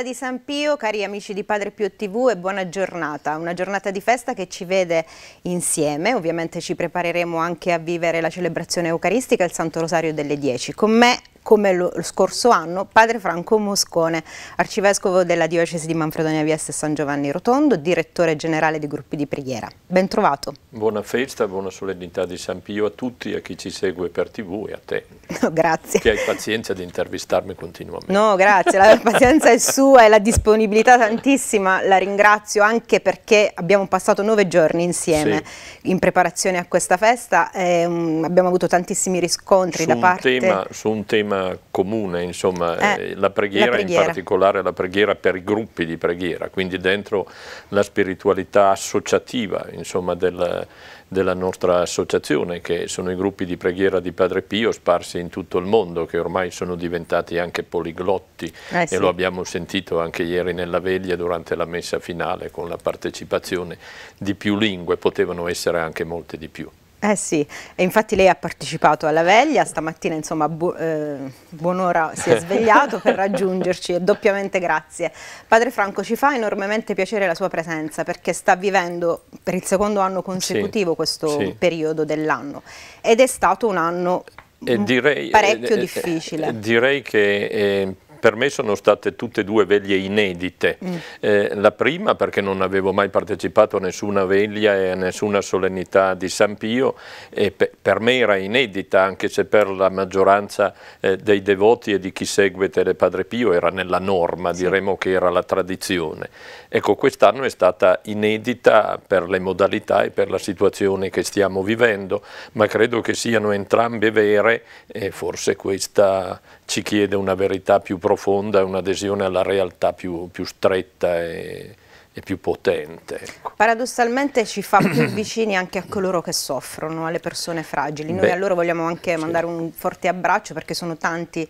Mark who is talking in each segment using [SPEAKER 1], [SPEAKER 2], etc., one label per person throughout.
[SPEAKER 1] festa di San Pio, cari amici di Padre Pio TV e buona giornata, una giornata di festa che ci vede insieme, ovviamente ci prepareremo anche a vivere la celebrazione eucaristica, il Santo Rosario delle 10. Con me come lo, scorso anno, padre Franco Moscone, arcivescovo della diocesi di Manfredonia Vieste San Giovanni Rotondo, direttore generale di gruppi di preghiera. Ben trovato.
[SPEAKER 2] Buona festa, buona solennità di San Pio a tutti, a chi ci segue per tv e a te. No, grazie. Che hai pazienza di intervistarmi continuamente.
[SPEAKER 1] No, grazie, la pazienza è sua e la disponibilità tantissima, la ringrazio anche perché abbiamo passato nove giorni insieme sì. in preparazione a questa festa, eh, abbiamo avuto tantissimi riscontri su da parte... Tema,
[SPEAKER 2] su un tema tema comune, insomma, eh, eh la, preghiera, la, preghiera, in particolare la preghiera per i gruppi di preghiera, quindi dentro la spiritualità associativa insomma, del, della nostra associazione, che sono i gruppi di preghiera di Padre Pio sparsi in tutto il mondo, che ormai sono diventati anche poliglotti eh, e sì. lo abbiamo sentito anche ieri nella veglia durante la messa finale con la partecipazione di più lingue, potevano essere anche molte di più.
[SPEAKER 1] Eh sì, e infatti lei ha partecipato alla veglia, stamattina insomma bu eh, buon'ora si è svegliato per raggiungerci e doppiamente grazie. Padre Franco ci fa enormemente piacere la sua presenza perché sta vivendo per il secondo anno consecutivo sì, questo sì. periodo dell'anno ed è stato un anno
[SPEAKER 2] eh, direi, parecchio eh, eh, difficile. direi che eh, per me sono state tutte e due veglie inedite. Mm. Eh, la prima perché non avevo mai partecipato a nessuna veglia e a nessuna solennità di San Pio e pe per me era inedita anche se per la maggioranza eh, dei devoti e di chi segue Tele Padre Pio era nella norma, sì. diremmo che era la tradizione. Ecco, quest'anno è stata inedita per le modalità e per la situazione che stiamo vivendo, ma credo che siano entrambe vere e forse questa ci chiede una verità più profonda e un'adesione alla realtà più, più stretta e, e, più potente. Ecco.
[SPEAKER 1] Paradossalmente ci fa più vicini anche a coloro che soffrono, alle persone fragili. Noi Beh, a loro vogliamo anche mandare un forte abbraccio perché sono tanti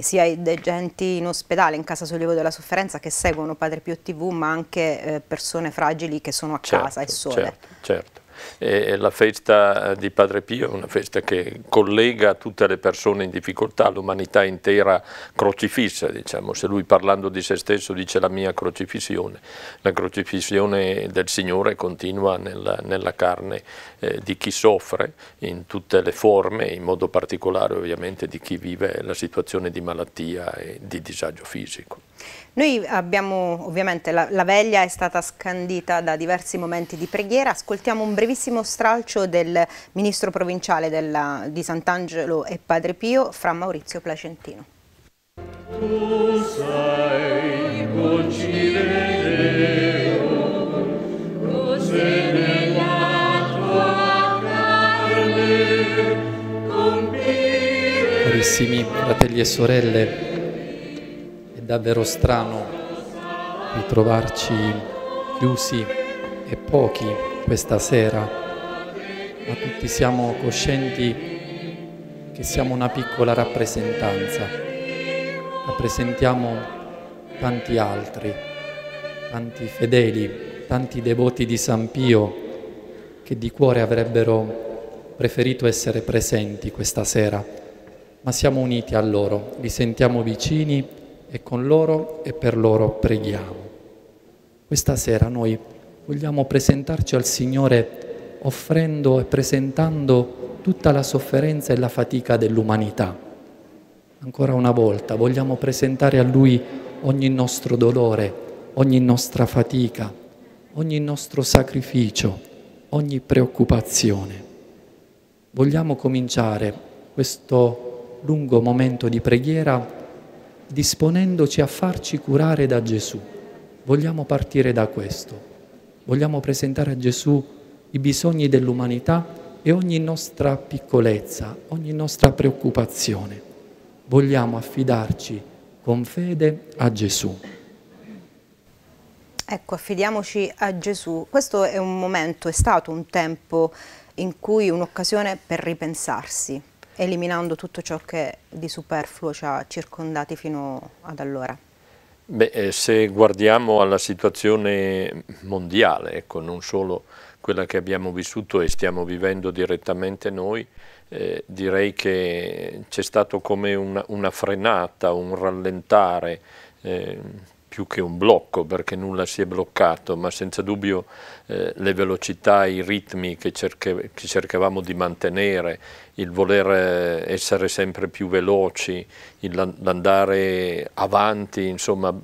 [SPEAKER 1] sia i degenti in ospedale, in casa sollievo della sofferenza, che seguono Padre Pio TV, ma anche eh, persone fragili che sono a certo, casa e sole. Certo,
[SPEAKER 2] certo eh, la festa eh, di Padre Pio è una festa che collega tutte le persone in difficoltà, l'umanità intera crocifissa, diciamo. se lui parlando di se stesso dice la mia crocifissione, la crocifissione del Signore continua nella, nella carne eh, di chi soffre in tutte le forme, in modo particolare ovviamente di chi vive la situazione di malattia e di disagio fisico.
[SPEAKER 1] Noi abbiamo, ovviamente, la, la, veglia è stata scandita da diversi momenti di preghiera. Ascoltiamo un brevissimo stralcio del ministro provinciale della, di Sant'Angelo e Padre Pio, fra Maurizio Placentino.
[SPEAKER 3] Tu sei concilio, luce nella tua carne, compire...
[SPEAKER 4] Carissimi fratelli e sorelle, davvero strano ritrovarci chiusi e pochi questa sera, ma tutti siamo coscienti che siamo una piccola rappresentanza, rappresentiamo tanti altri, tanti fedeli, tanti devoti di San Pio che di cuore avrebbero preferito essere presenti questa sera, ma siamo uniti a loro, li sentiamo vicini e con loro e per loro preghiamo. Questa sera noi vogliamo presentarci al Signore offrendo e presentando tutta la sofferenza e la fatica dell'umanità. Ancora una volta vogliamo presentare a Lui ogni nostro dolore, ogni nostra fatica, ogni nostro sacrificio, ogni preoccupazione. Vogliamo cominciare questo lungo momento di preghiera disponendoci a farci curare da Gesù. Vogliamo partire da questo. Vogliamo presentare a Gesù i bisogni dell'umanità e ogni nostra piccolezza, ogni nostra preoccupazione. Vogliamo affidarci con fede a Gesù.
[SPEAKER 1] Ecco, affidiamoci a Gesù. Questo è un momento, è stato un tempo in cui un'occasione per ripensarsi, eliminando tutto ciò che di superfluo ci ha circondati fino ad allora.
[SPEAKER 2] Beh, eh, se guardiamo alla situazione mondiale, ecco, non solo quella che abbiamo vissuto e stiamo vivendo direttamente noi, eh, direi che c'è stato come una, una, frenata, un rallentare eh, più che un blocco perché nulla si è bloccato, ma senza dubbio eh, le velocità, i ritmi che, cerche, che, cercavamo di mantenere, il voler eh, essere sempre più veloci, l'andare avanti, insomma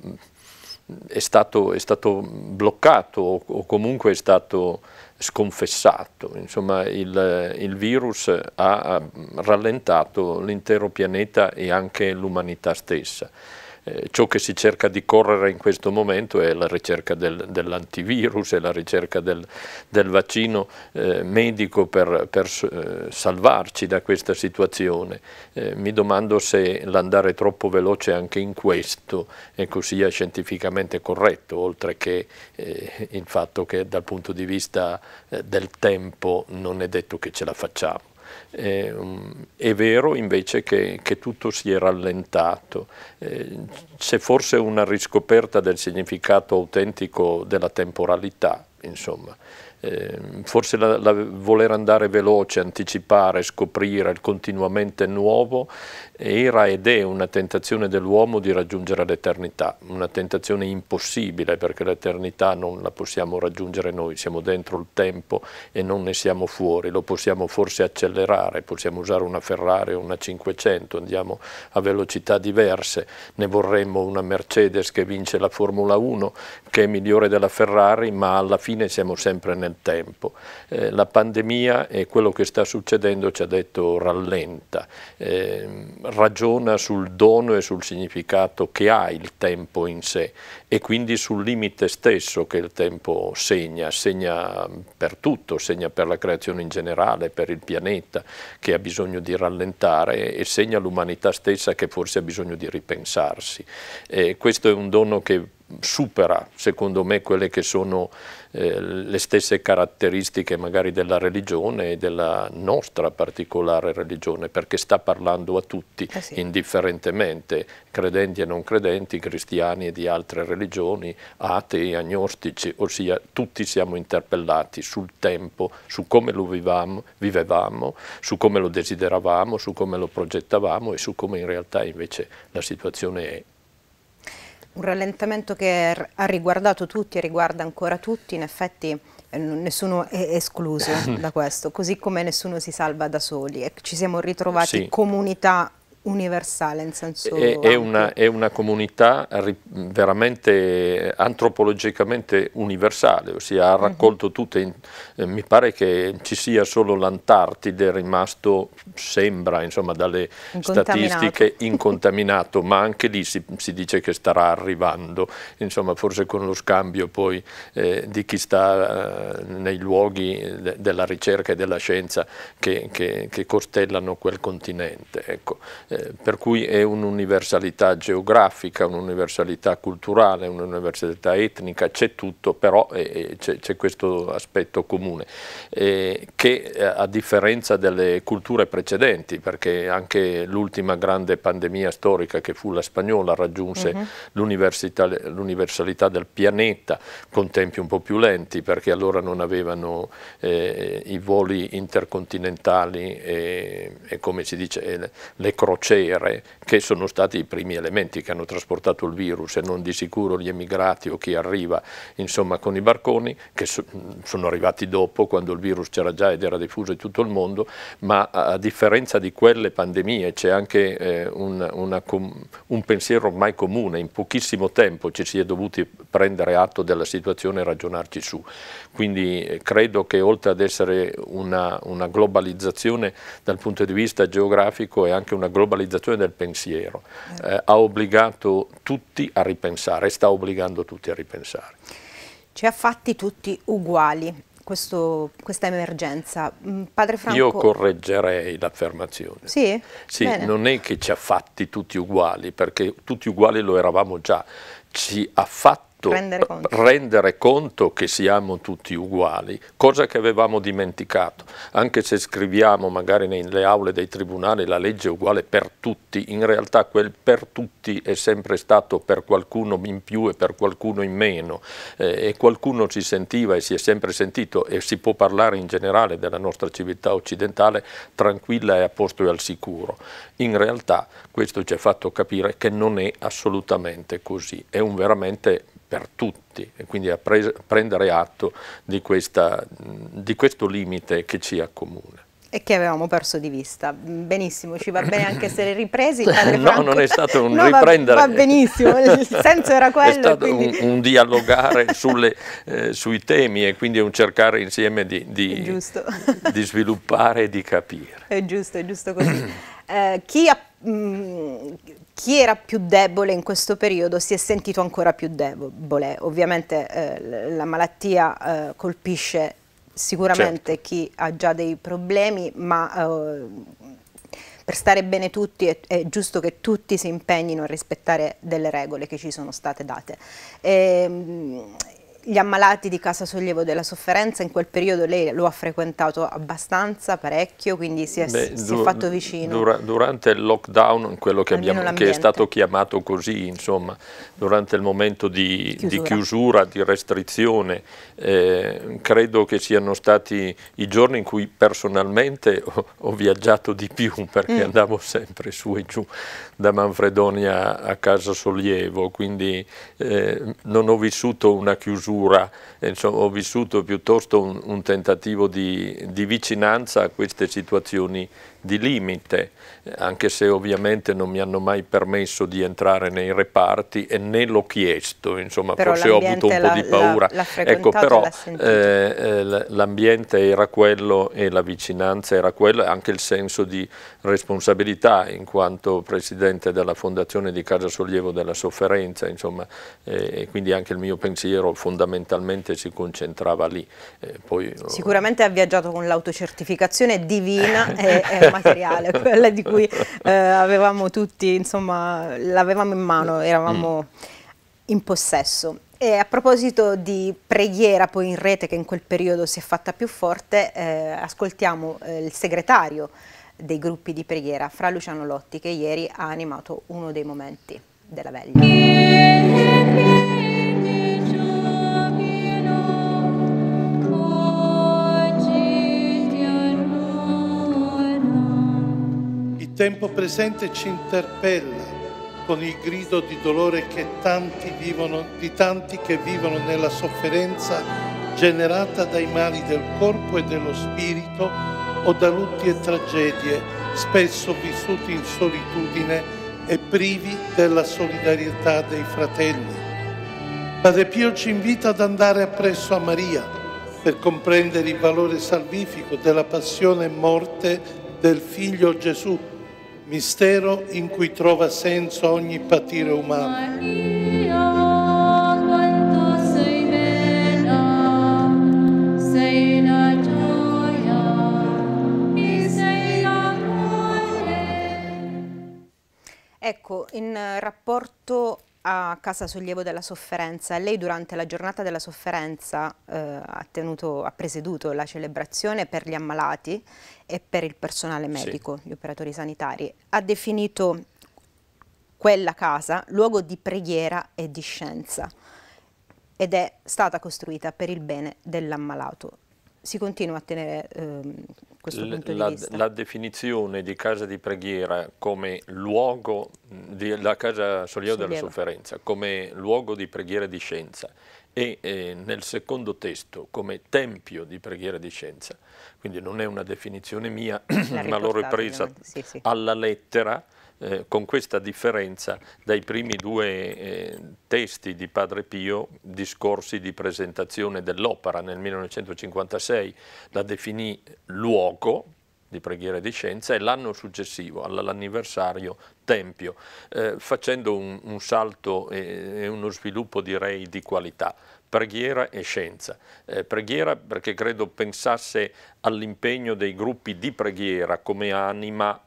[SPEAKER 2] è stato, è stato bloccato o, o, comunque è stato sconfessato. Insomma il, il virus ha, ha rallentato l'intero pianeta e anche l'umanità stessa. Eh, ciò che si cerca di correre in questo momento è la ricerca del, dell'antivirus è la ricerca del, del vaccino eh, medico per, per eh, salvarci da questa situazione. Eh, mi domando se l'andare troppo veloce anche in questo ecco, sia scientificamente corretto, oltre che eh, il fatto che dal punto di vista del tempo non è detto che ce la facciamo. Eh, è vero invece che, che, tutto si è rallentato, eh, c'è forse una riscoperta del significato autentico della temporalità, insomma. Eh, forse la, la, voler andare veloce, anticipare, scoprire il continuamente nuovo era ed è una tentazione dell'uomo di raggiungere l'eternità, una tentazione impossibile perché l'eternità non la possiamo raggiungere noi, siamo dentro il tempo e non ne siamo fuori, lo possiamo forse accelerare, possiamo usare una Ferrari o una 500, andiamo a velocità diverse, ne vorremmo una Mercedes che vince la Formula 1 che è migliore della Ferrari ma alla fine siamo sempre nel tempo. Eh, la pandemia e quello che sta succedendo ci ha detto rallenta. Eh, ragiona sul dono e sul significato che ha il tempo in sé e quindi sul limite stesso che il tempo segna, segna per tutto, segna per la creazione in generale, per il pianeta che ha bisogno di rallentare e segna l'umanità stessa che forse ha bisogno di ripensarsi. E questo è un dono che supera secondo me quelle che sono eh, le stesse caratteristiche magari della religione e della nostra particolare religione perché sta parlando a tutti eh sì. indifferentemente, credenti e non credenti, cristiani e di altre religioni, atei, agnostici, ossia tutti siamo interpellati sul tempo, su come lo vivamo, vivevamo, su come lo desideravamo, su come lo progettavamo e su come in realtà invece la situazione è
[SPEAKER 1] un rallentamento che ha riguardato tutti e riguarda ancora tutti, in effetti eh, nessuno è escluso da questo, così come nessuno si salva da soli e ci siamo ritrovati sì. comunità universale in senso è, è,
[SPEAKER 2] una, è una, comunità veramente antropologicamente universale, ossia ha mhm. raccolto uh -huh. tutte, in, eh, mi pare che ci sia solo l'Antartide rimasto, sembra insomma dalle incontaminato. statistiche incontaminato, ma anche lì si, si, dice che starà arrivando, insomma forse con lo scambio poi eh, di chi sta eh, nei luoghi de della ricerca e della scienza che, che, che costellano quel continente. Ecco. Eh, per cui è un'universalità geografica, un'universalità culturale, un'universalità etnica, c'è tutto, però eh, eh c'è questo aspetto comune, eh, che eh, a differenza delle culture precedenti, perché anche l'ultima grande pandemia storica che fu la spagnola raggiunse mhm. uh -huh. l'universalità del pianeta con tempi un po' più lenti, perché allora non avevano i voli intercontinentali e, e come si dice, le crocette crociere, che sono stati i primi elementi che hanno trasportato il virus e non di sicuro gli emigrati o chi arriva insomma, con i barconi, che so, sono arrivati dopo quando il virus c'era già ed era diffuso in tutto il mondo, ma a differenza di quelle pandemie c'è anche eh, un, una, un pensiero ormai comune, in pochissimo tempo ci si è dovuti prendere atto della situazione e ragionarci su. Quindi eh, credo che oltre ad essere una, una globalizzazione dal punto di vista geografico è anche una globalizzazione globalizzazione del pensiero eh. eh, ha obbligato tutti a ripensare sta obbligando tutti a ripensare.
[SPEAKER 1] Ci ha fatti tutti uguali questo, questa emergenza. Mm, padre Franco... Io
[SPEAKER 2] correggerei l'affermazione. Sì?
[SPEAKER 1] Sì, Bene. non
[SPEAKER 2] è che ci ha fatti tutti uguali, perché tutti uguali lo eravamo già, ci ha fatti rendere conto. rendere conto. che siamo tutti uguali, cosa che avevamo dimenticato, anche se scriviamo magari nelle aule dei tribunali la legge è uguale per tutti, in realtà quel per tutti è sempre stato per qualcuno in più e per qualcuno in meno eh, e qualcuno si sentiva e si è sempre sentito e si può parlare in generale della nostra civiltà occidentale tranquilla e a posto e al sicuro. In realtà questo ci ha fatto capire che non è assolutamente così, è un veramente per tutti e quindi a pre prendere atto di, questa, di questo limite che ci accomuna
[SPEAKER 1] e che avevamo perso di vista. Benissimo, ci va bene anche essere ripresi. no, non
[SPEAKER 2] è stato un no, riprendere. Va, va, benissimo, il senso era quello. È stato quindi... un, un, dialogare sulle, eh, sui temi e quindi un cercare insieme di, di, di sviluppare e di capire.
[SPEAKER 1] È giusto, è giusto così. Eh, chi ha mh, mm, chi era più debole in questo periodo si è sentito ancora più debole. Ovviamente eh, la malattia eh, colpisce sicuramente certo. chi ha già dei problemi, ma eh, per stare bene tutti è, è, giusto che tutti si impegnino a rispettare delle regole che ci sono state date. E, ehm, gli ammalati di casa sollievo della sofferenza, in quel periodo lei lo ha frequentato abbastanza, parecchio, quindi si è, Beh, si è fatto vicino. Dura
[SPEAKER 2] durante il lockdown, quello che, abbiamo, che, è stato chiamato così, insomma, durante il momento di chiusura, di, chiusura, di restrizione, eh, credo che siano stati i giorni in cui personalmente ho, ho viaggiato di più, perché mm. andavo sempre su e giù da Manfredonia a casa sollievo, quindi eh, non ho vissuto una chiusura misura, Insomma, ho vissuto piuttosto un, un tentativo di, di vicinanza a queste situazioni di limite, anche se ovviamente non mi hanno mai permesso di entrare nei reparti e né l'ho chiesto, insomma però forse ho avuto un po' di paura. La, ecco, però eh, eh l'ambiente era quello e la vicinanza era quella, anche il senso di responsabilità in quanto presidente della Fondazione di Casa Sollievo della Sofferenza, insomma, eh, e quindi anche il mio pensiero fondamentalmente si concentrava lì. Eh, poi,
[SPEAKER 1] oh, Sicuramente ha viaggiato con l'autocertificazione divina e, materiale, quella di cui eh, avevamo tutti, insomma, l'avevamo in mano, mm. eravamo mm. in possesso. E a proposito di preghiera poi in rete che in quel periodo si è fatta più forte, eh, ascoltiamo eh, il segretario dei gruppi di preghiera, Fra Luciano Lotti, che ieri ha animato uno dei momenti della veglia.
[SPEAKER 3] Il tempo presente ci interpella con il grido di dolore tanti vivono, di tanti che vivono nella sofferenza generata dai mali del corpo e dello spirito o da lutti e tragedie, spesso vissuti in solitudine e privi della solidarietà dei fratelli. Padre Pio ci invita ad andare appresso a Maria per comprendere il valore salvifico della passione e morte del Figlio Gesù mistero in cui trova senso ogni patire umano. sei la gioia e sei l'amore.
[SPEAKER 1] Ecco, in eh, rapporto a Casa Sollievo della Sofferenza. Lei durante la giornata della sofferenza eh, ha, tenuto, ha, presieduto la celebrazione per gli ammalati e per il personale medico, sì. gli operatori sanitari. Ha definito quella casa luogo di preghiera e di scienza ed è stata costruita per il bene dell'ammalato si continua a tenere ehm, questo punto la, vista? La
[SPEAKER 2] definizione di casa di preghiera come luogo, mm, di, la casa sollievo della sofferenza, come luogo di preghiera e di scienza e eh, nel secondo testo come tempio di preghiera di scienza, quindi non è una definizione mia, ma l'ho ripresa sì, sì. alla lettera, eh, con questa differenza dai primi due eh, testi di Padre Pio, discorsi di presentazione dell'opera nel 1956, la definì luogo, di preghiera e di scienza e l'anno successivo, all'anniversario Tempio, eh, facendo un, un salto e, e uno sviluppo direi di qualità preghiera e scienza. Eh, preghiera perché credo pensasse all'impegno dei gruppi di preghiera come anima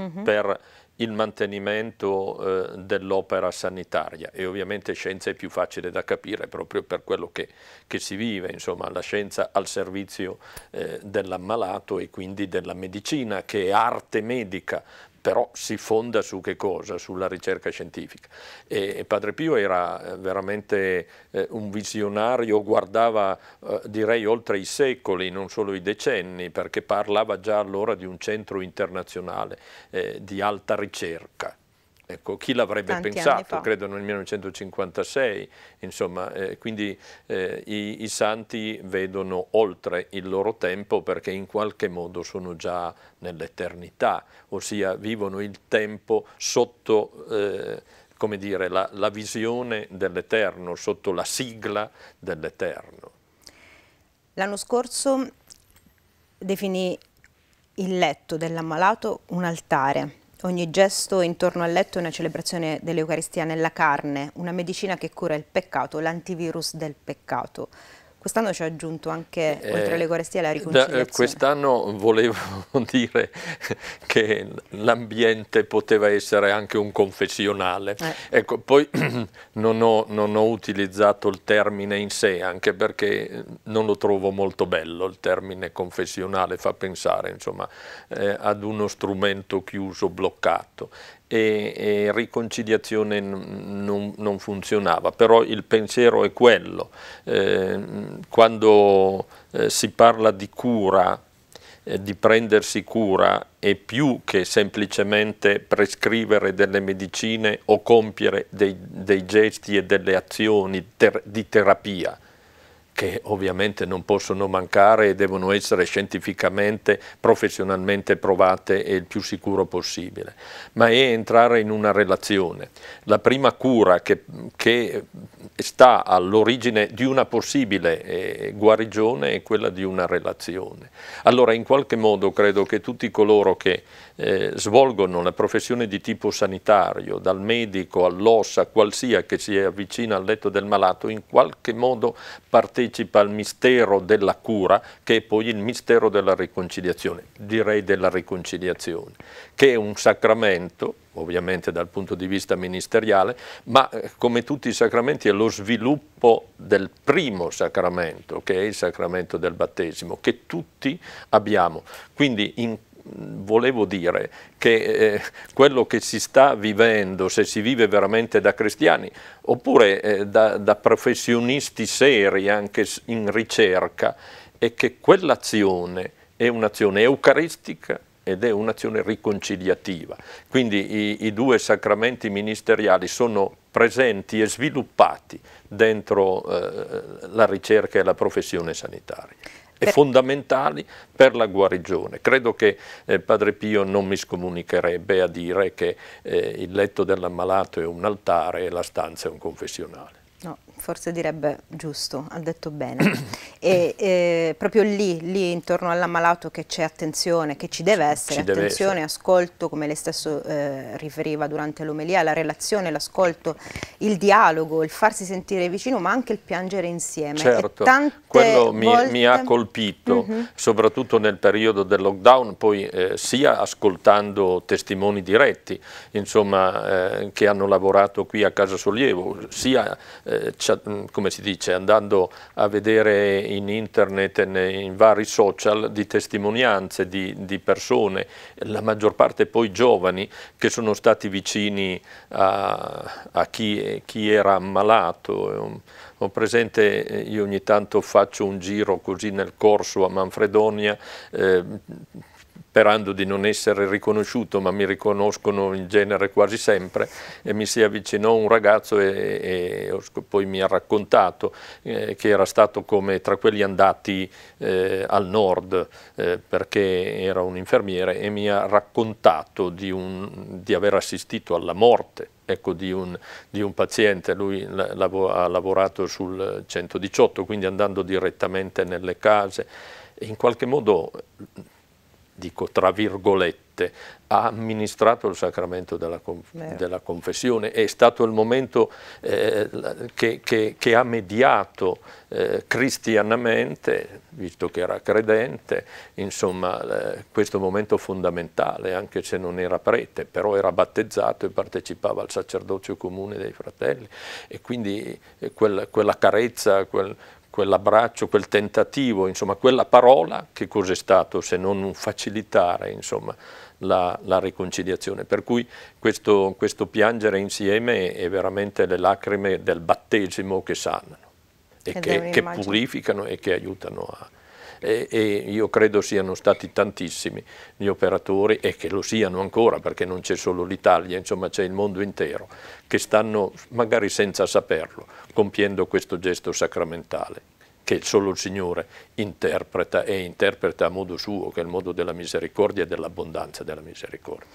[SPEAKER 2] mm -hmm. per il mantenimento eh, dell'opera sanitaria e ovviamente scienza è più facile da capire proprio per quello che, che si vive, insomma la scienza al servizio eh, dell'ammalato e quindi della medicina che è arte medica però si fonda su che cosa? Sulla ricerca scientifica. E, e Padre Pio era eh, veramente eh, un visionario, guardava eh, direi oltre i secoli, non solo i decenni, perché parlava già allora di un centro internazionale eh, di alta ricerca. Ecco, chi l'avrebbe pensato, credo nel 1956, insomma, eh, quindi eh, i, i, santi vedono oltre il loro tempo perché in qualche modo sono già nell'eternità, ossia vivono il tempo sotto eh, come dire, la, la visione dell'Eterno, sotto la sigla dell'Eterno.
[SPEAKER 1] L'anno scorso definì il letto dell'ammalato un altare Ogni gesto intorno al letto è una celebrazione dell'Eucaristia nella carne, una medicina che cura il peccato, l'antivirus del peccato. Quest'anno ci ha aggiunto anche, eh, oltre alle corestie, la eh, riconciliazione.
[SPEAKER 2] Quest'anno volevo dire che l'ambiente poteva essere anche un confessionale. Eh. Ecco, poi non ho, non ho utilizzato il termine in sé, anche perché non lo trovo molto bello, il termine confessionale fa pensare insomma, eh, ad uno strumento chiuso, bloccato e, e riconciliazione non, non, funzionava, però il pensiero è quello. Eh, quando eh, si parla di cura, eh, di prendersi cura, è più che semplicemente prescrivere delle medicine o compiere dei, dei gesti e delle azioni ter di terapia che ovviamente non possono mancare e devono essere scientificamente, professionalmente provate e il più sicuro possibile, ma è entrare in una relazione. La prima cura che, che sta all'origine di una possibile eh, guarigione è quella di una relazione. Allora in qualche modo credo che tutti coloro che eh, svolgono la professione di tipo sanitario, dal medico all'ossa, qualsiasi che si avvicina al letto del malato, in qualche modo partecipa al mistero della cura, che è poi il mistero della riconciliazione, direi della riconciliazione, che è un sacramento ovviamente dal punto di vista ministeriale, ma eh, come tutti i sacramenti è lo sviluppo del primo sacramento, che è il sacramento del battesimo, che tutti abbiamo. Quindi in volevo dire che eh, quello che si sta vivendo, se si vive veramente da cristiani, oppure eh, da, da professionisti seri anche in ricerca, è che quell'azione è un'azione eucaristica ed è un'azione riconciliativa. Quindi i, i, due sacramenti ministeriali sono presenti e sviluppati dentro eh, la ricerca e la professione sanitaria e fondamentali per la guarigione. Credo che eh, Padre Pio non mi scomunicherebbe a dire che eh, il letto dell'ammalato è un altare e la stanza è un confessionale
[SPEAKER 1] forse direbbe giusto, ha detto bene. e eh, proprio lì, lì intorno all'ammalato che c'è attenzione, che ci deve essere, ci deve attenzione, essere. ascolto, come lei stesso eh, riferiva durante l'omelia, la relazione, l'ascolto, il dialogo, il farsi sentire vicino, ma anche il piangere insieme. Certo, quello mi, volte... mi, ha
[SPEAKER 2] colpito, mm -hmm. soprattutto nel periodo del lockdown, poi eh, sia ascoltando testimoni diretti, insomma, eh, che hanno lavorato qui a Casa Sollievo, sia eh, ci Mm, come si dice, andando a vedere in internet e in vari social di testimonianze di, di, persone, la maggior parte poi giovani, che sono stati vicini a, a chi, chi, era ammalato. Ho presente, eh, io ogni tanto faccio un giro così nel corso a Manfredonia, eh, sperando di non essere riconosciuto, ma mi riconoscono in genere quasi sempre, e mi si avvicinò un ragazzo e, e poi mi ha raccontato eh, che era stato come tra quelli andati eh, al nord, eh, perché era un infermiere, e mi ha raccontato di, un, di aver assistito alla morte Ecco, di, un, di, un, paziente, lui lav ha lavorato sul 118, quindi andando direttamente nelle case, in qualche modo dico tra virgolette, ha amministrato il sacramento della, conf della confessione, è stato il momento eh, che, che, che, ha mediato eh, cristianamente, visto che era credente, insomma eh, questo momento fondamentale, anche se non era prete, però era battezzato e partecipava al sacerdozio comune dei fratelli e quindi eh, quella, quella carezza, quel, quell'abbraccio, quel tentativo, insomma quella parola, che cos'è stato se non facilitare insomma, la, la, riconciliazione. Per cui questo, questo piangere insieme è veramente le lacrime del battesimo che sanano
[SPEAKER 3] e, e che, che purificano
[SPEAKER 2] e che aiutano a, e, e io credo siano stati tantissimi gli operatori e che lo siano ancora perché non c'è solo l'Italia, insomma c'è il mondo intero, che stanno magari senza saperlo compiendo questo gesto sacramentale che solo il Signore interpreta e interpreta a modo suo, che è il modo della misericordia e dell'abbondanza della misericordia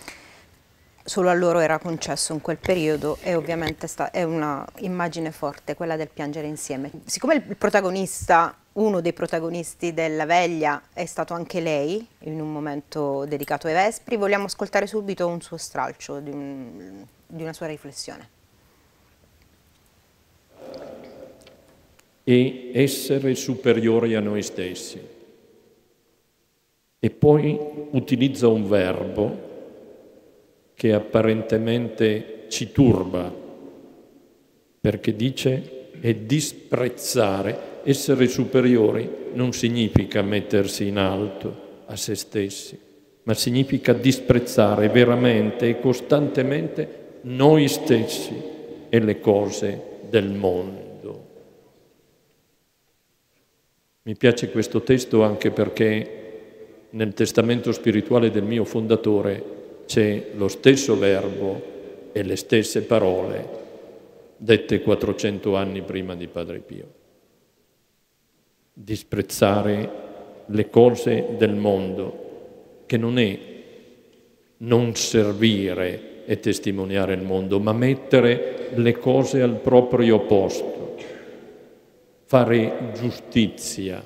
[SPEAKER 1] solo a loro era concesso in quel periodo e ovviamente è una immagine forte quella del piangere insieme. Siccome il protagonista, uno dei protagonisti della veglia è stato anche lei in un momento dedicato ai Vespri, vogliamo ascoltare subito un suo stralcio di, un, di una sua riflessione.
[SPEAKER 2] E essere superiori a noi stessi. E poi utilizza un verbo che apparentemente ci turba, perché dice è disprezzare, essere superiori non significa mettersi in alto a se stessi, ma significa disprezzare veramente e costantemente noi stessi e le cose del mondo. Mi piace questo testo anche perché nel testamento spirituale del mio fondatore c'è lo stesso verbo e le stesse parole dette 400 anni prima di Padre Pio. Disprezzare le cose del mondo, che non è non servire e testimoniare il mondo, ma mettere le cose al proprio posto, fare giustizia,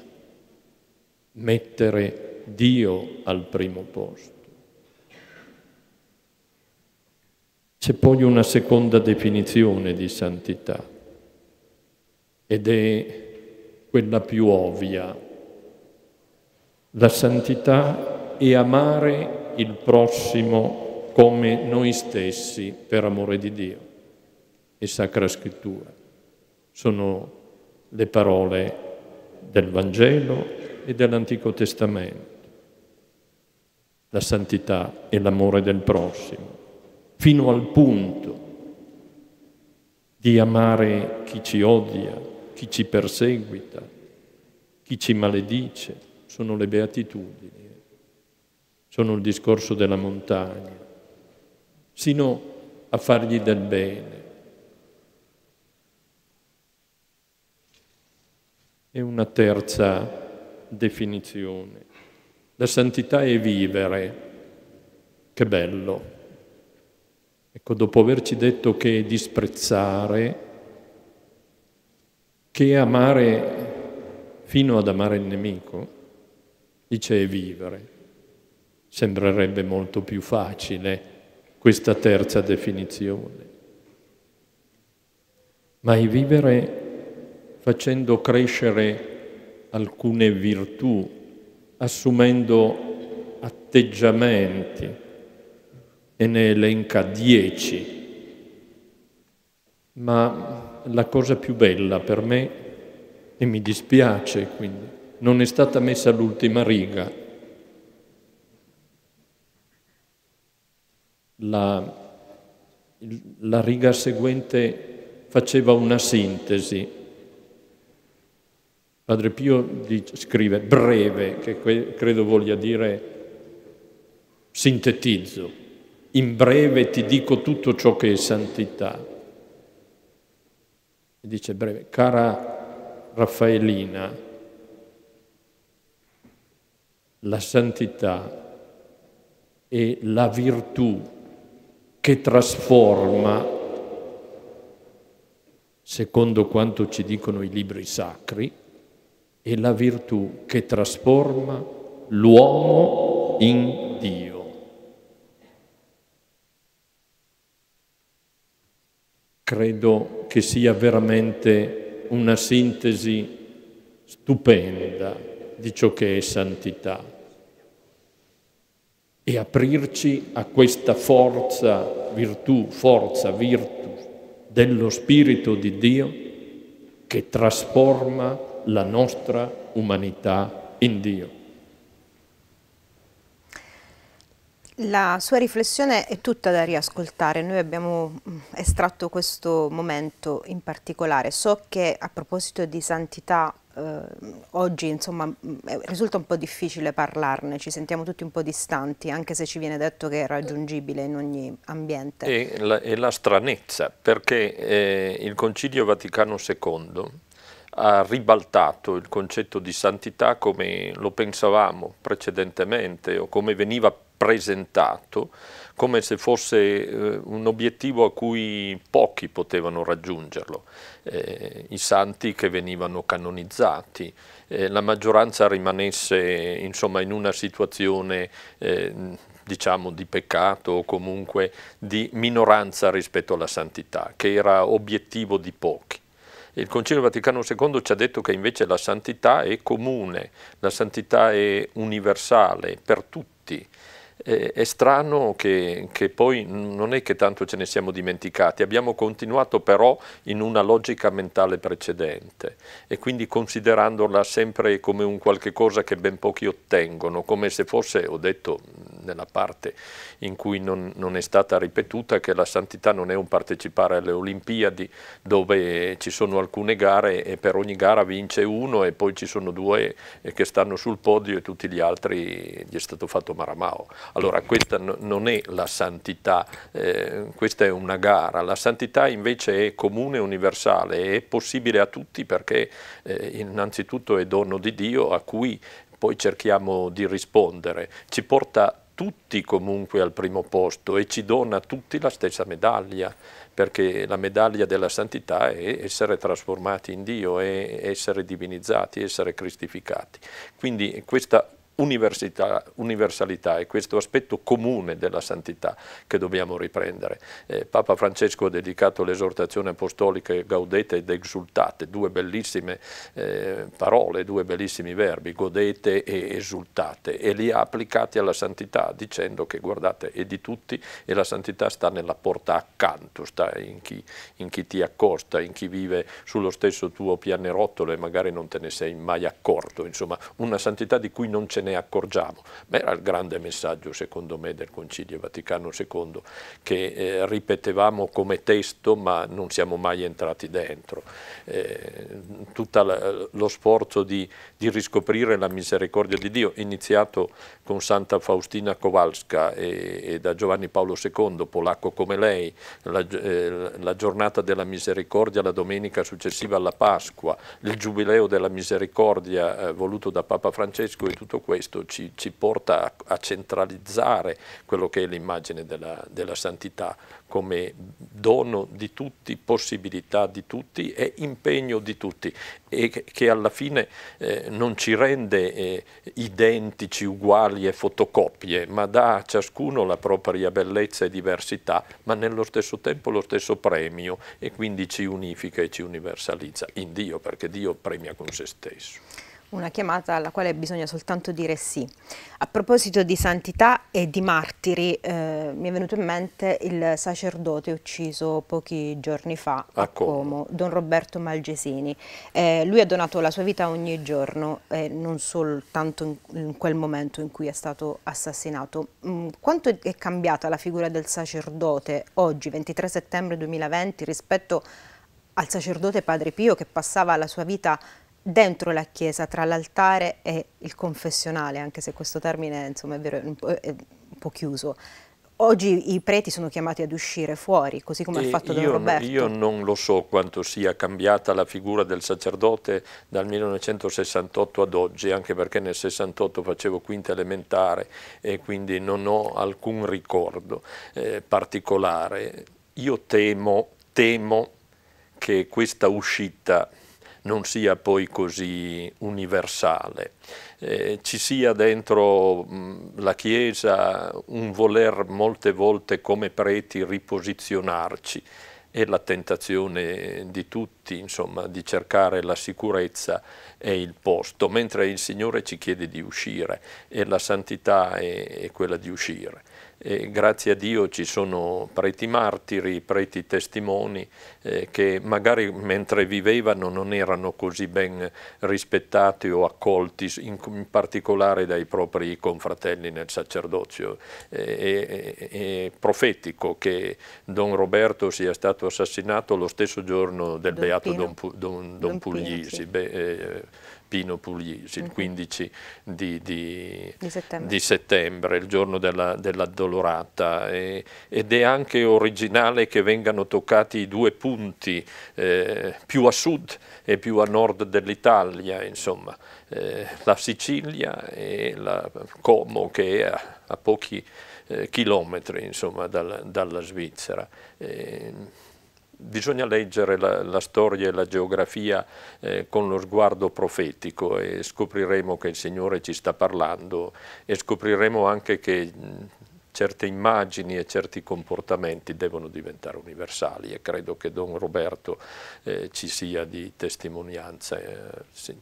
[SPEAKER 2] mettere Dio al primo posto. C'è poi una seconda definizione di santità ed è quella più ovvia. La santità è amare il prossimo come noi stessi per amore di Dio. È Sacra Scrittura sono le parole del Vangelo e dell'Antico Testamento. La santità è l'amore del prossimo fino al punto di amare chi ci odia, chi ci perseguita, chi ci maledice, sono le beatitudini, sono il discorso della montagna, sino a fargli del bene. E una terza definizione. La santità è vivere. Che bello. Ecco, dopo averci detto che disprezzare, che amare fino ad amare il nemico, dice vivere. Sembrerebbe molto più facile questa terza definizione. Ma è vivere facendo crescere alcune virtù, assumendo atteggiamenti, e ne elenca dieci. Ma la cosa più bella per me, e mi dispiace quindi, non è stata messa l'ultima riga. La, la riga seguente faceva una sintesi. Padre Pio dice, scrive breve, che credo voglia dire sintetizzo in breve ti dico tutto ciò che è santità. E dice breve, cara Raffaelina, la santità è la virtù che trasforma, secondo quanto ci dicono i libri sacri, è la virtù che trasforma
[SPEAKER 4] l'uomo
[SPEAKER 2] in Dio. credo che sia veramente una sintesi stupenda di ciò che è santità e aprirci a questa forza, virtù, forza, virtù dello Spirito di Dio che trasforma la nostra umanità in Dio.
[SPEAKER 1] La sua riflessione è tutta da riascoltare, noi abbiamo mm, estratto questo momento in particolare. So che a proposito di santità eh, oggi insomma, mm, risulta un po' difficile parlarne, ci sentiamo tutti un po' distanti, anche se ci viene detto che è raggiungibile in ogni ambiente.
[SPEAKER 4] E
[SPEAKER 2] la, la stranezza, perché eh, il Concilio Vaticano II ha ribaltato il concetto di santità come lo pensavamo precedentemente o come veniva presentato, come se fosse eh, un obiettivo a cui pochi potevano raggiungerlo, eh, i santi che venivano canonizzati, eh, la maggioranza rimanesse insomma, in una situazione eh, diciamo di peccato o comunque di minoranza rispetto alla santità, che era obiettivo di pochi. Il Concilio Vaticano II ci ha detto che invece la santità è comune, la santità è universale per tutti è strano che, che, poi non è che tanto ce ne siamo dimenticati, abbiamo continuato però in una logica mentale precedente e quindi considerandola sempre come un qualche cosa che ben pochi ottengono, come se fosse, ho detto nella parte in cui non, non è stata ripetuta, che la santità non è un partecipare alle Olimpiadi dove ci sono alcune gare e per ogni gara vince uno e poi ci sono due che stanno sul podio e tutti gli altri gli è stato fatto Maramao allora questa n- non è la santità, eh, questa è una gara, la santità invece è comune, universale, è possibile a tutti perché eh, innanzitutto è dono di Dio a cui poi cerchiamo di rispondere, ci porta tutti comunque al primo posto e ci dona tutti la stessa medaglia, perché la medaglia della santità è essere trasformati in Dio, è essere divinizzati, essere cristificati. Quindi questa universalità e questo aspetto comune della santità che dobbiamo riprendere. Eh, Papa Francesco ha dedicato l'esortazione apostolica gaudete ed esultate, due bellissime eh, parole, due bellissimi verbi, godete e esultate, e li ha applicati alla santità dicendo che guardate è di tutti e la santità sta nella porta accanto, sta in chi, in chi ti accosta, in chi vive sullo stesso tuo pianerottolo e magari non te ne sei mai accorto, insomma una santità di cui non c'è ne accorgiamo. Ma era il grande messaggio, secondo me, del Concilio Vaticano II, che eh, ripetevamo come testo ma non siamo mai entrati dentro. Eh, tutto lo sforzo di, di, riscoprire la misericordia di Dio, iniziato con Santa Faustina Kowalska e, e da Giovanni Paolo II, polacco come lei, la, eh, la giornata della misericordia la domenica successiva alla Pasqua, il giubileo della misericordia eh, voluto da Papa Francesco e tutto questo, questo, ci, ci porta a, a, centralizzare quello che è l'immagine della, della santità come dono di tutti, possibilità di tutti e impegno di tutti e che alla fine eh, non ci rende eh, identici, uguali e fotocopie, ma dà a ciascuno la propria bellezza e diversità, ma nello stesso tempo lo stesso premio e quindi ci unifica e ci universalizza in Dio, perché Dio premia con se stesso
[SPEAKER 1] una chiamata alla quale bisogna soltanto dire sì. A proposito di santità e di martiri, eh, mi è venuto in mente il sacerdote ucciso pochi giorni fa a, Como, Don Roberto Malgesini. Eh, lui ha donato la sua vita ogni giorno, eh, non soltanto in, in, quel momento in cui è stato assassinato. Mm, quanto è cambiata la figura del sacerdote oggi, 23 settembre 2020, rispetto al sacerdote Padre Pio che passava la sua vita dentro la chiesa, tra l'altare e il confessionale, anche se questo termine insomma, è, vero, è, un po', chiuso. Oggi i preti sono chiamati ad uscire fuori, così come ha fatto io, Don Roberto. Io
[SPEAKER 2] non lo so quanto sia cambiata la figura del sacerdote dal 1968 ad oggi, anche perché nel 68 facevo quinta elementare e quindi non ho alcun ricordo eh, particolare. Io temo, temo che questa uscita non sia poi così universale. Eh, ci sia dentro la Chiesa un voler molte volte come preti riposizionarci, è la tentazione di tutti tutti insomma, di cercare la sicurezza e il posto, mentre il Signore ci chiede di uscire e la santità è, è quella di uscire. E grazie a Dio ci sono preti martiri, preti testimoni eh, che magari mentre vivevano non erano così ben rispettati o accolti, in, in particolare dai propri confratelli nel sacerdozio. Eh, è, è, profetico che Don Roberto sia stato assassinato lo stesso giorno del Beato creato Don, Don, Don, Puglisi, Pino, sì. Beh, eh, Pino Puglisi, il 15 mhm. di, di, di, settembre. di, settembre. il giorno dell'addolorata. Dell ed è anche originale che vengano toccati i due punti, eh, più a sud e più a nord dell'Italia, insomma, eh, la Sicilia e la Como che è a, a pochi eh, chilometri insomma, dal, dalla Svizzera bisogna leggere la, la, storia e la geografia eh, con lo sguardo profetico e scopriremo che il Signore ci sta parlando e scopriremo anche che certe immagini e certi comportamenti devono diventare universali e credo che Don Roberto eh, ci sia di testimonianza, eh,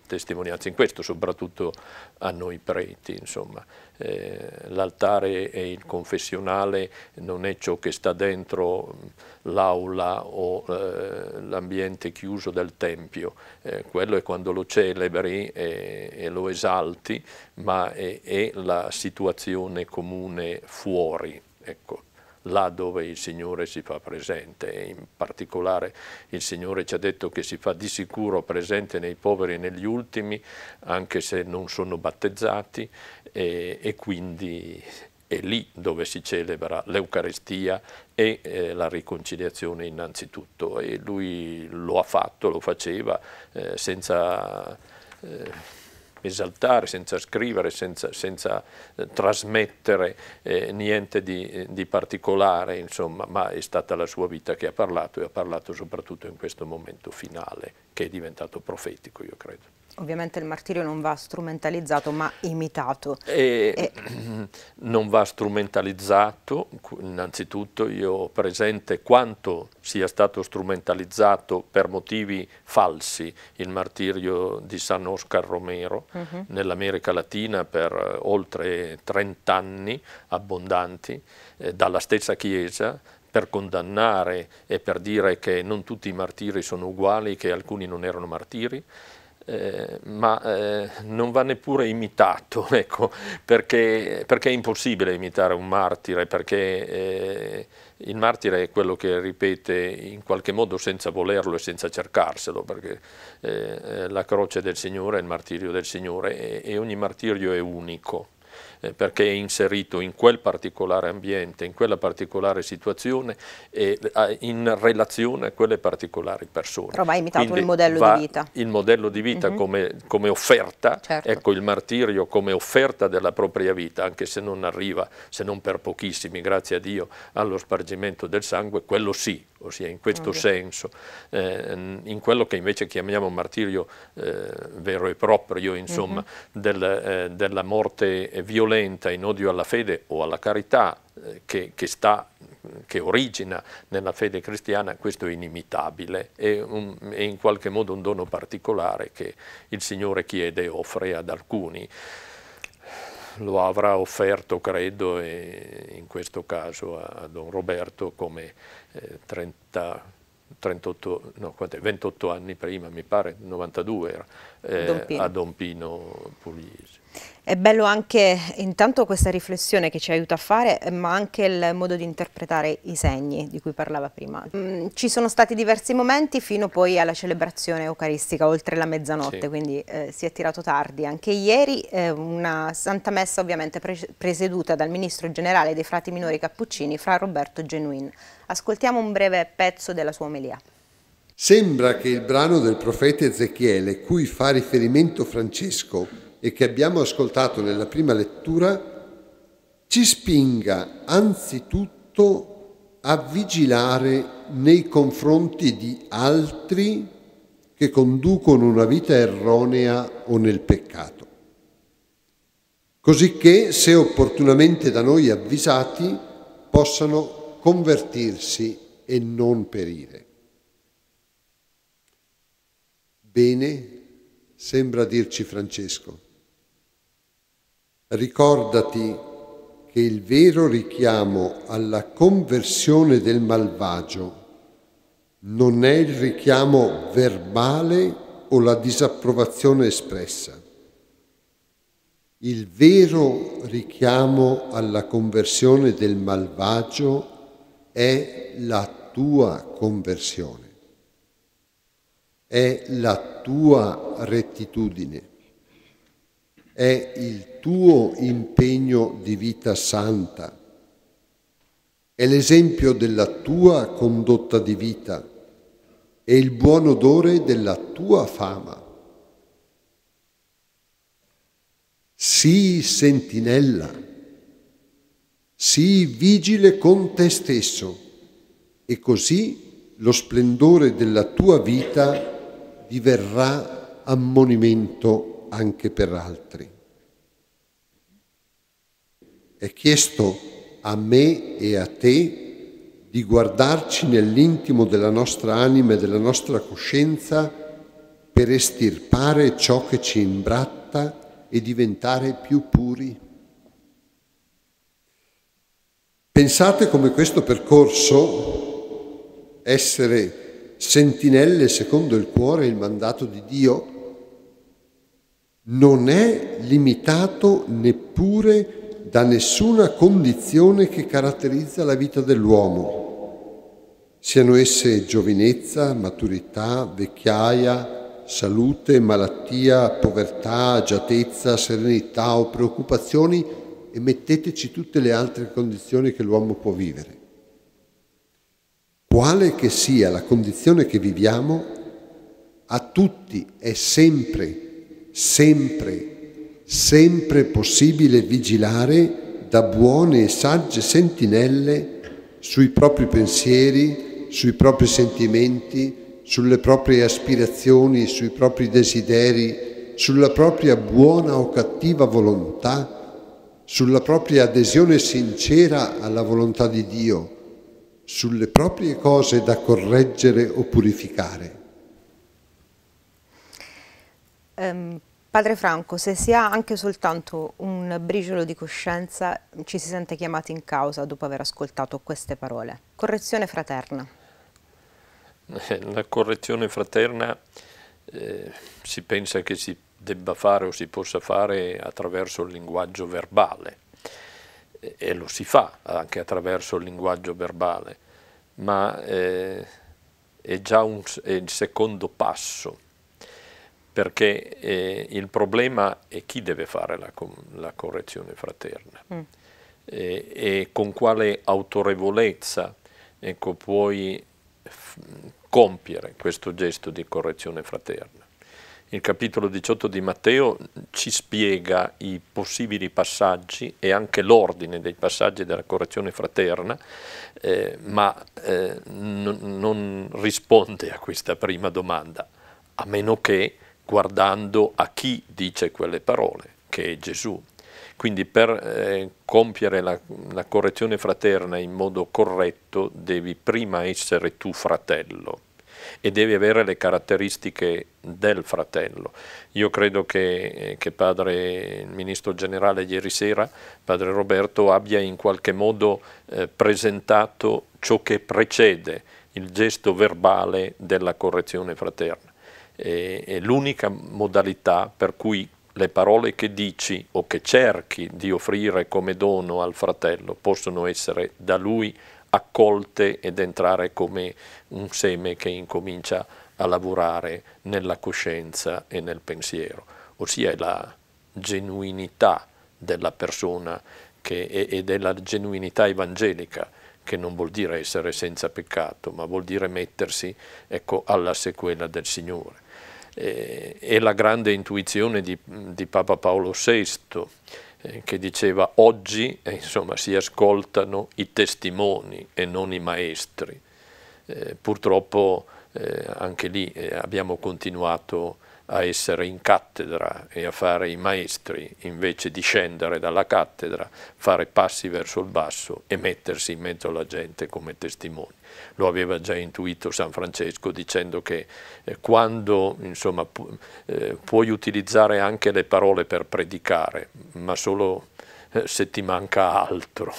[SPEAKER 2] testimonianza in questo, soprattutto a noi preti. Insomma. Eh, l'altare e il confessionale non è ciò che sta dentro mm, l'aula o eh, l'ambiente chiuso del Tempio, eh, quello è quando lo celebri e, lo esalti, ma è, la situazione comune fuori. Ecco là dove il Signore si fa presente e in particolare il Signore ci ha detto che si fa di sicuro presente nei poveri e negli ultimi anche se non sono battezzati e, e quindi è lì dove si celebra l'Eucarestia e eh, la riconciliazione innanzitutto e lui lo ha fatto, lo faceva eh, senza... Eh, esaltare, senza scrivere, senza, senza eh, trasmettere eh, niente di, eh, di particolare, insomma, ma è stata la sua vita che ha parlato e ha parlato soprattutto in questo momento finale, che è diventato profetico, io credo.
[SPEAKER 1] Ovviamente il martirio non va strumentalizzato ma imitato. E
[SPEAKER 2] e... Non va strumentalizzato, innanzitutto io ho presente quanto sia stato strumentalizzato per motivi falsi il martirio di San Oscar Romero uh mhm. -huh. nell'America Latina per eh, oltre 30 anni abbondanti eh, dalla stessa Chiesa per condannare e per dire che non tutti i martiri sono uguali, che alcuni non erano martiri, eh, ma eh, non va neppure imitato, ecco, perché, perché, è impossibile imitare un martire, perché eh, il martire è quello che ripete in qualche modo senza volerlo e senza cercarselo, perché eh, la croce del Signore è il martirio del Signore e, e ogni martirio è unico eh, perché è inserito in quel particolare ambiente, in quella particolare situazione e eh, in relazione a quelle particolari persone. Roma ha imitato Quindi il modello di vita. Il modello di vita uh mhm. -huh. come, come, offerta, certo. ecco il martirio come offerta della propria vita, anche se non arriva, se non per pochissimi, grazie a Dio, allo spargimento del sangue, quello sì, ossia in questo okay. senso, eh, in quello che invece chiamiamo martirio eh, vero e proprio, insomma, uh mhm. -huh. del, eh, della morte violenta in odio alla fede o alla carità eh, che, che, sta, che origina nella fede cristiana, questo è inimitabile, è, un, è in qualche modo un dono particolare che il Signore chiede e offre ad alcuni lo avrà offerto, credo, in questo caso a Don Roberto come 30, eh, 38, no, 28 anni prima, mi pare, 92 era, eh, Don a Don Pino Puglisi.
[SPEAKER 1] È bello anche intanto questa riflessione che ci aiuta a fare, ma anche il modo di interpretare i segni di cui parlava prima. Mm, ci sono stati diversi momenti fino poi alla celebrazione eucaristica, oltre la mezzanotte, sì. quindi eh, si è tirato tardi. Anche ieri eh, una santa messa ovviamente pre presieduta dal ministro generale dei frati minori cappuccini, fra Roberto Genuin. Ascoltiamo un breve pezzo della sua omelia.
[SPEAKER 3] Sembra che il brano del profeta Ezechiele, cui fa riferimento Francesco, e che abbiamo ascoltato nella prima lettura ci spinga anzitutto a vigilare nei confronti di altri che conducono una vita erronea o nel peccato. Cosicché, se opportunamente da noi avvisati, possano convertirsi e non perire. Bene, sembra dirci Francesco. Ricordati che il vero richiamo alla conversione del malvagio non è il richiamo verbale o la disapprovazione espressa. Il vero richiamo alla conversione del malvagio è la tua conversione, è la tua rettitudine, è il tuo impegno di vita santa, è l'esempio della tua condotta di vita, è il buon odore della tua fama. Sii sentinella, sii vigile con te stesso e così lo splendore della tua vita diverrà ammonimento anche per altri è chiesto a me e a te di guardarci nell'intimo della nostra anima e della nostra coscienza per estirpare ciò che ci imbratta e diventare più puri. Pensate come questo percorso, essere sentinelle secondo il cuore e il mandato di Dio, non è limitato neppure a da nessuna condizione che caratterizza la vita dell'uomo, siano esse giovinezza, maturità, vecchiaia, salute, malattia, povertà, agiatezza, serenità o preoccupazioni e metteteci tutte le altre condizioni che l'uomo può vivere. Quale che sia la condizione che viviamo, a tutti è sempre, sempre sempre possibile vigilare da buone e sagge sentinelle sui propri pensieri, sui propri sentimenti, sulle proprie aspirazioni, sui propri desideri, sulla propria buona o cattiva volontà, sulla propria adesione sincera alla volontà di Dio, sulle proprie cose da correggere o purificare.
[SPEAKER 1] Um Padre Franco, se si ha anche soltanto un briciolo di coscienza ci si sente chiamati in causa dopo aver ascoltato queste parole. Correzione fraterna.
[SPEAKER 2] La correzione fraterna eh, si pensa che si debba fare o si possa fare attraverso il linguaggio verbale e lo si fa anche attraverso il linguaggio verbale, ma eh, è già un, è il secondo passo perché eh, il problema è chi deve fare la, la correzione fraterna mm. e, e, con quale autorevolezza ecco, puoi compiere questo gesto di correzione fraterna. Il capitolo 18 di Matteo ci spiega i possibili passaggi e anche l'ordine dei passaggi della correzione fraterna, eh, ma eh, non risponde a questa prima domanda, a meno che guardando a chi dice quelle parole, che è Gesù. Quindi per eh, compiere la, la correzione fraterna in modo corretto devi prima essere tu fratello e devi avere le caratteristiche del fratello. Io credo che, eh, che padre, il ministro generale ieri sera, padre Roberto, abbia in qualche modo eh, presentato ciò che precede il gesto verbale della correzione fraterna è l'unica modalità per cui le parole che dici o che cerchi di offrire come dono al fratello possono essere da lui accolte ed entrare come un seme che incomincia a lavorare nella coscienza e nel pensiero, ossia è la genuinità della persona che, ed è la genuinità evangelica che non vuol dire essere senza peccato, ma vuol dire mettersi ecco, alla sequela del Signore eh, è la grande intuizione di, di Papa Paolo VI eh, che diceva oggi eh, insomma, si ascoltano i testimoni e non i maestri. Eh, purtroppo eh, anche lì abbiamo continuato a essere in cattedra e a fare i maestri, invece di scendere dalla cattedra, fare passi verso il basso e mettersi in mezzo alla gente come testimoni. Lo aveva già intuito San Francesco dicendo che eh, quando insomma, pu eh, puoi utilizzare anche le parole per predicare, ma solo eh, se ti manca altro,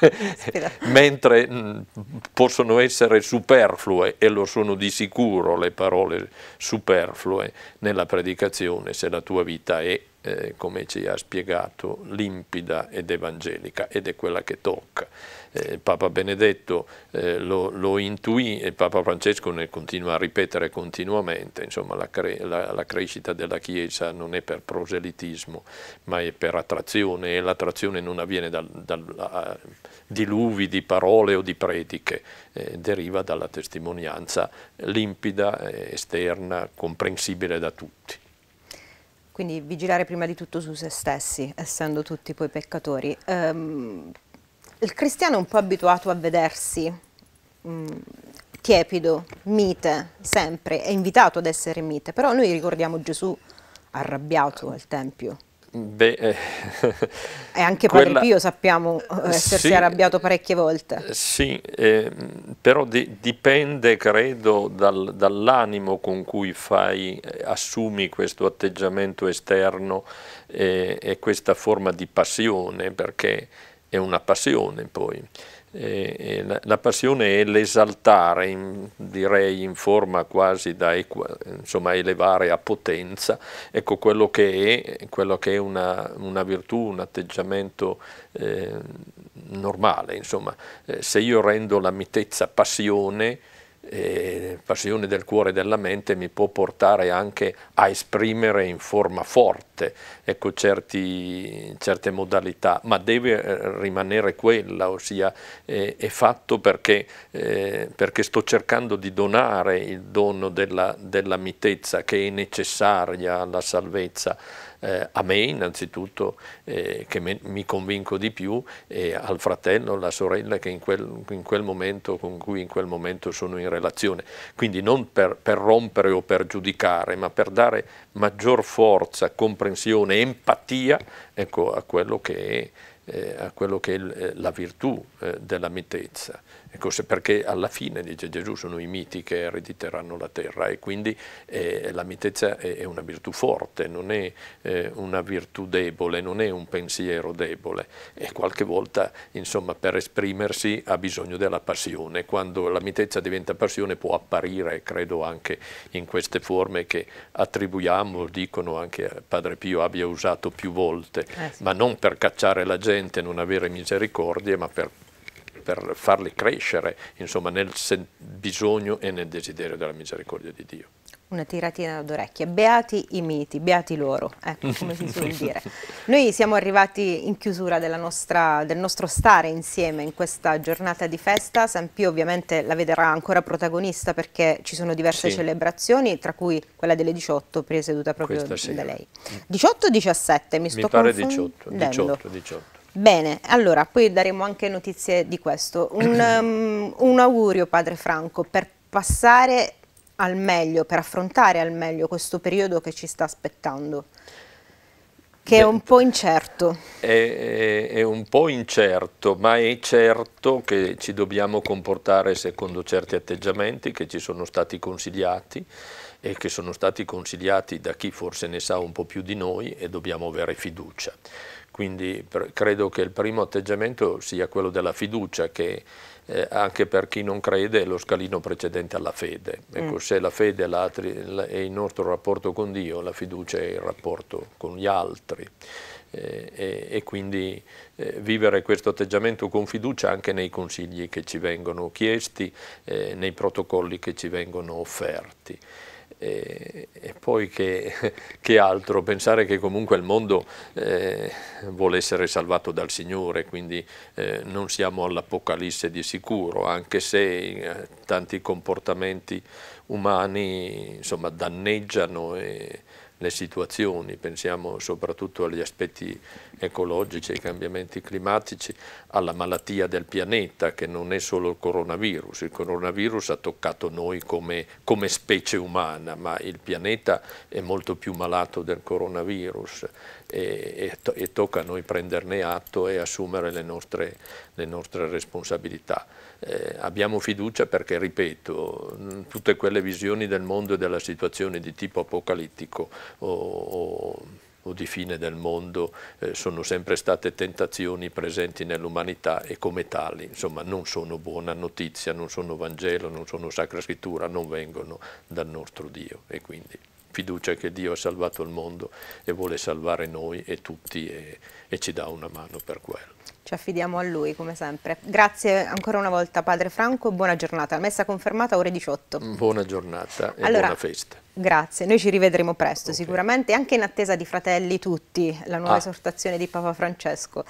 [SPEAKER 2] mentre mh, mm, possono essere superflue e lo sono di sicuro le parole superflue nella predicazione se la tua vita è, eh, come ci ha spiegato, limpida ed evangelica ed è quella che tocca eh, Papa Benedetto eh, lo, lo, intuì e Papa Francesco ne continua a ripetere continuamente, insomma la, cre la, la crescita della Chiesa non è per proselitismo ma è per attrazione e l'attrazione non avviene da diluvi di parole o di prediche, eh, deriva dalla testimonianza limpida, eh, esterna, comprensibile da tutti.
[SPEAKER 1] Quindi vigilare prima di tutto su se stessi, essendo tutti poi peccatori. Um, il cristiano è un po' abituato a vedersi mh, mm, tiepido, mite, sempre, è invitato ad essere mite, però noi ricordiamo Gesù arrabbiato al Tempio.
[SPEAKER 2] Beh, eh,
[SPEAKER 1] e anche quella, Padre Pio sappiamo eh, essersi sì, arrabbiato parecchie volte.
[SPEAKER 2] Sì, eh, però di, dipende credo dal, dall'animo con cui fai, eh, assumi questo atteggiamento esterno eh, e questa forma di passione, perché è una passione poi. E, e la, la, passione è l'esaltare, in, direi in forma quasi da equa, insomma, elevare a potenza, ecco quello che è, quello che è una, una, virtù, un atteggiamento eh, normale. Insomma. Eh, se io rendo la mitezza passione, eh, passione del cuore e della mente mi può portare anche a esprimere in forma forte certe, ecco, certi, certe modalità, ma deve eh, rimanere quella, ossia eh, è fatto perché, eh, perché, sto cercando di donare il dono della, della mitezza che è necessaria alla salvezza. Eh, a me innanzitutto eh, che me, mi convinco di più e eh, al fratello, alla sorella che in quel, in quel, momento, con cui in quel momento sono in relazione. Quindi non per, per rompere o per giudicare, ma per dare maggior forza, comprensione comprensione, empatia ecco, a quello che è, eh, a quello che è eh, la virtù eh, della mitezza. Ecco, perché alla fine, dice Gesù, sono i miti che erediteranno la terra e quindi eh, la mitezza è, è, una virtù forte, non è eh, una virtù debole, non è un pensiero debole e qualche volta insomma, per esprimersi ha bisogno della passione. Quando la mitezza diventa passione può apparire, credo, anche in queste forme che attribuiamo, dicono anche eh, Padre Pio abbia usato più volte, eh sì. ma non per cacciare la gente, non avere misericordia, ma per per farli crescere insomma, nel bisogno e nel desiderio della misericordia di Dio.
[SPEAKER 1] Una tiratina d'orecchie, beati i miti, beati loro, ecco come si suol dire. Noi siamo arrivati in chiusura nostra, del nostro stare insieme in questa giornata di festa, San Pio ovviamente la vedrà ancora protagonista perché ci sono diverse sì. celebrazioni, tra cui quella delle 18 presieduta proprio da lei. 18 o 17? Mi, mi sto pare confondendo. 18, 18, 18. Bene, allora poi daremo anche notizie di questo. Un, um, un augurio, padre Franco, per passare al meglio, per affrontare al meglio questo periodo che ci sta aspettando che è un po' incerto.
[SPEAKER 2] È, è, è, un po' incerto, ma è certo che ci dobbiamo comportare secondo certi atteggiamenti che ci sono stati consigliati e che sono stati consigliati da chi forse ne sa un po' più di noi e dobbiamo avere fiducia. Quindi credo che il primo atteggiamento sia quello della fiducia che eh, anche per chi non crede è lo scalino precedente alla fede. Ecco, mm. se la fede è il nostro rapporto con Dio, la fiducia è il rapporto con gli altri. Eh, e, e, quindi eh, vivere questo atteggiamento con fiducia anche nei consigli che ci vengono chiesti, eh, nei protocolli che ci vengono offerti e, e poi che, che, altro, pensare che comunque il mondo eh, vuole essere salvato dal Signore, quindi eh, non siamo all'Apocalisse di sicuro, anche se eh, tanti comportamenti umani insomma, danneggiano e, le situazioni, pensiamo soprattutto agli aspetti ecologici, ai cambiamenti climatici, alla malattia del pianeta che non è solo il coronavirus, il coronavirus ha toccato noi come, come specie umana, ma il pianeta è molto più malato del coronavirus e, e, to e tocca a noi prenderne atto e assumere le nostre, le nostre responsabilità. Eh, abbiamo fiducia perché, ripeto, tutte quelle visioni del mondo e della situazione di tipo apocalittico o, o, o di fine del mondo eh, sono sempre state tentazioni presenti nell'umanità e come tali insomma, non sono buona notizia, non sono Vangelo, non sono Sacra Scrittura, non vengono dal nostro Dio e quindi fiducia che Dio ha salvato il mondo e vuole salvare noi e tutti e, e ci dà una mano per quello.
[SPEAKER 1] Ci affidiamo a Lui come sempre. Grazie ancora una volta Padre Franco, buona giornata. Messa confermata ore 18. Buona giornata e allora, buona festa. Grazie, noi ci rivedremo presto okay. sicuramente, anche in attesa di Fratelli Tutti, la nuova ah. esortazione di Papa Francesco.